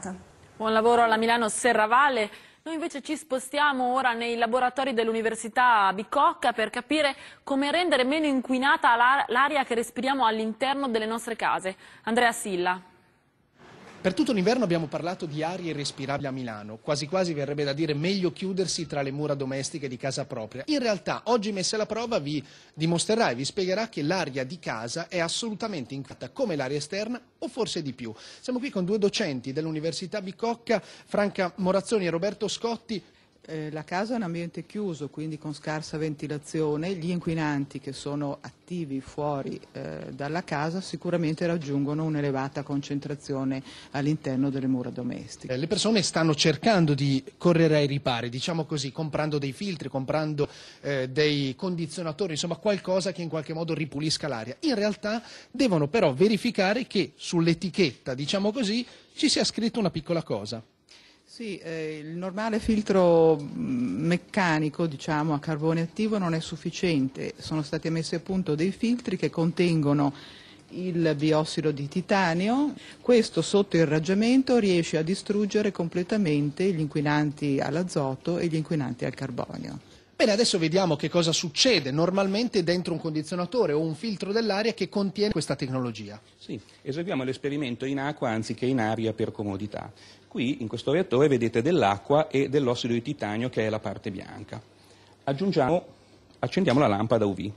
giornata. Buon lavoro alla Milano Serravalle. Noi invece ci spostiamo ora nei laboratori dell'Università Bicocca per capire come rendere meno inquinata l'aria che respiriamo all'interno delle nostre case. Andrea Silla. Per tutto l'inverno abbiamo parlato di aria irrespirabile a Milano, quasi quasi verrebbe da dire meglio chiudersi tra le mura domestiche di casa propria. In realtà oggi messa alla prova vi dimostrerà e vi spiegherà che l'aria di casa è assolutamente incatta come l'aria esterna o forse di più. Siamo qui con due docenti dell'Università Bicocca, Franca Morazzoni e Roberto Scotti. Eh, la casa è un ambiente chiuso, quindi con scarsa ventilazione, gli inquinanti che sono attivi fuori eh, dalla casa sicuramente raggiungono un'elevata concentrazione all'interno delle mura domestiche. Eh, le persone stanno cercando di correre ai ripari, diciamo così, comprando dei filtri, comprando eh, dei condizionatori, insomma qualcosa che in qualche modo ripulisca l'aria. In realtà devono però verificare che sull'etichetta, diciamo così, ci sia scritta una piccola cosa. Sì, eh, il normale filtro mm, meccanico, diciamo, a carbone attivo non è sufficiente. Sono stati messi a punto dei filtri che contengono il biossido di titanio, questo sotto irraggiamento riesce a distruggere completamente gli inquinanti all'azoto e gli inquinanti al carbonio. Bene, adesso vediamo che cosa succede normalmente dentro un condizionatore o un filtro dell'aria che contiene questa tecnologia. Sì, eseguiamo l'esperimento in acqua anziché in aria per comodità. Qui in questo reattore vedete dell'acqua e dell'ossido di titanio che è la parte bianca. Aggiungiamo, accendiamo la lampada UV.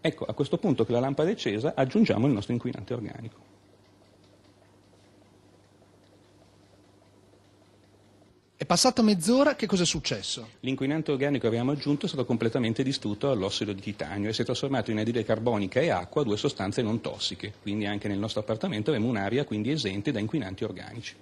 Ecco, a questo punto che la lampada è accesa aggiungiamo il nostro inquinante organico. passata mezz'ora che cosa è successo? L'inquinante organico che abbiamo aggiunto è stato completamente distrutto dall'ossido di titanio e si è trasformato in anidride carbonica e acqua, due sostanze non tossiche. Quindi anche nel nostro appartamento abbiamo un'aria quindi esente da inquinanti organici.